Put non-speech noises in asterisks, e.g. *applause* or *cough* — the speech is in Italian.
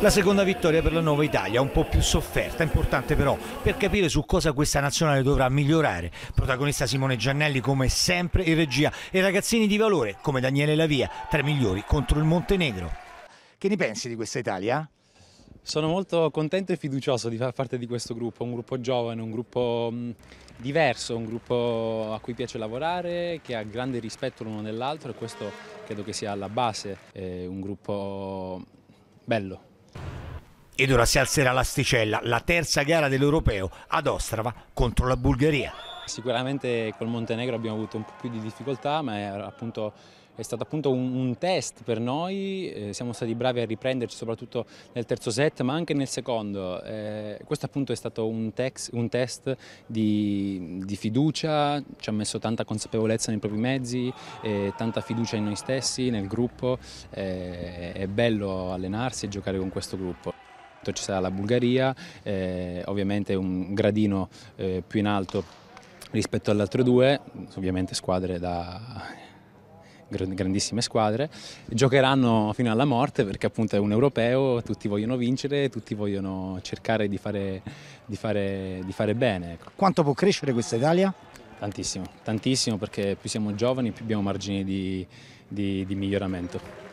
la seconda vittoria per la nuova Italia, un po' più sofferta, importante però per capire su cosa questa nazionale dovrà migliorare. Protagonista Simone Giannelli come sempre in regia e ragazzini di valore come Daniele Lavia, tra i migliori contro il Montenegro. Che ne pensi di questa Italia? Sono molto contento e fiducioso di far parte di questo gruppo, un gruppo giovane, un gruppo mm, diverso, un gruppo a cui piace lavorare, che ha grande rispetto l'uno dell'altro e questo credo che sia alla base, È eh, un gruppo bello. Ed ora si alzerà l'asticella, la terza gara dell'Europeo ad Ostrava contro la Bulgaria. Sicuramente col Montenegro abbiamo avuto un po' più di difficoltà, ma è, appunto, è stato appunto un, un, test per noi, eh, siamo stati bravi a riprenderci soprattutto nel terzo set ma anche nel secondo. Eh, questo appunto è stato un, tex, un test di, di, fiducia, ci ha messo tanta consapevolezza nei propri mezzi, eh, tanta fiducia in noi stessi, nel gruppo, eh, è bello allenarsi e giocare con questo gruppo quarto ci sarà la Bulgaria, eh, ovviamente un gradino eh, più in alto rispetto alle altre due, ovviamente squadre da *laughs* grandissime squadre, giocheranno fino alla morte perché appunto è un europeo, tutti vogliono vincere, tutti vogliono cercare di fare, di fare, di fare bene. Ecco. Quanto può crescere questa Italia? Tantissimo, tantissimo perché più siamo giovani più abbiamo margini di, di, di miglioramento.